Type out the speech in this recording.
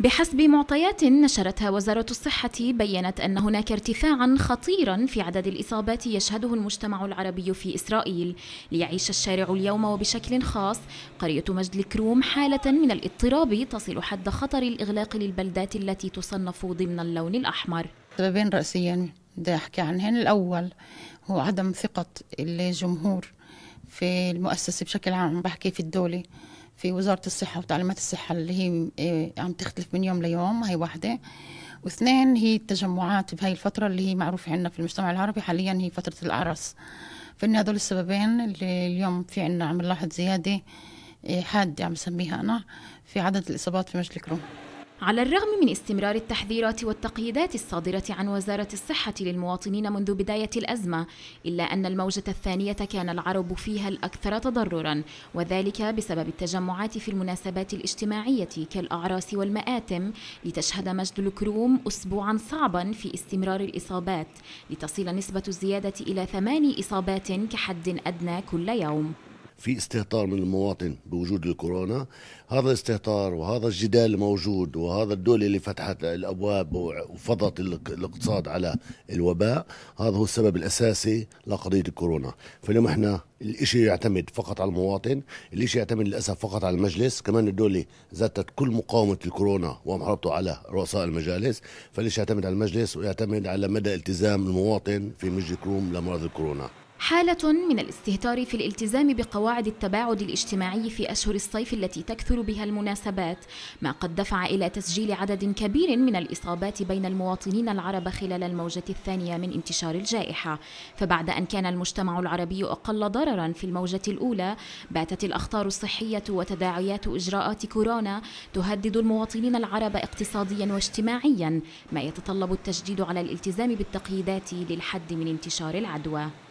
بحسب معطيات نشرتها وزارة الصحة بيّنت أن هناك ارتفاعا خطيرا في عدد الإصابات يشهده المجتمع العربي في إسرائيل ليعيش الشارع اليوم وبشكل خاص قرية مجد الكروم حالة من الاضطراب تصل حد خطر الإغلاق للبلدات التي تصنف ضمن اللون الأحمر سببين رئيسيين بدي أحكي عنهن الأول هو عدم ثقة الجمهور في المؤسسة بشكل عام بحكي في الدولة في وزارة الصحة وتعليمات الصحة اللي هي إيه، عم تختلف من يوم ليوم هي واحدة واثنين هي التجمعات بهاي الفترة اللي هي معروفة عندنا في المجتمع العربي حاليا هي فترة الأعراس فإن هدول السببين اللي اليوم في عنا عم نلاحظ زيادة إيه، حادة عم نسميها أنا في عدد الإصابات في مجلس الكروم على الرغم من استمرار التحذيرات والتقييدات الصادرة عن وزارة الصحة للمواطنين منذ بداية الأزمة إلا أن الموجة الثانية كان العرب فيها الأكثر تضررا وذلك بسبب التجمعات في المناسبات الاجتماعية كالأعراس والمآتم لتشهد مجد الكروم أسبوعا صعبا في استمرار الإصابات لتصل نسبة الزيادة إلى ثماني إصابات كحد أدنى كل يوم في استهتار من المواطن بوجود الكورونا هذا الاستهتار وهذا الجدال موجود وهذا الدولة اللي فتحت الأبواب وفضت الاقتصاد على الوباء هذا هو السبب الأساسي لقضية الكورونا فاليوم احنا الإشي يعتمد فقط على المواطن الإشي يعتمد للأسف فقط على المجلس كمان الدولة زادت كل مقاومة الكورونا ومحاربته على رؤساء المجالس فالإشي يعتمد على المجلس ويعتمد على مدى التزام المواطن في مجلس كروم لمرض الكورونا حالة من الاستهتار في الالتزام بقواعد التباعد الاجتماعي في أشهر الصيف التي تكثر بها المناسبات ما قد دفع إلى تسجيل عدد كبير من الإصابات بين المواطنين العرب خلال الموجة الثانية من انتشار الجائحة فبعد أن كان المجتمع العربي أقل ضررا في الموجة الأولى باتت الأخطار الصحية وتداعيات إجراءات كورونا تهدد المواطنين العرب اقتصاديا واجتماعيا ما يتطلب التجديد على الالتزام بالتقييدات للحد من انتشار العدوى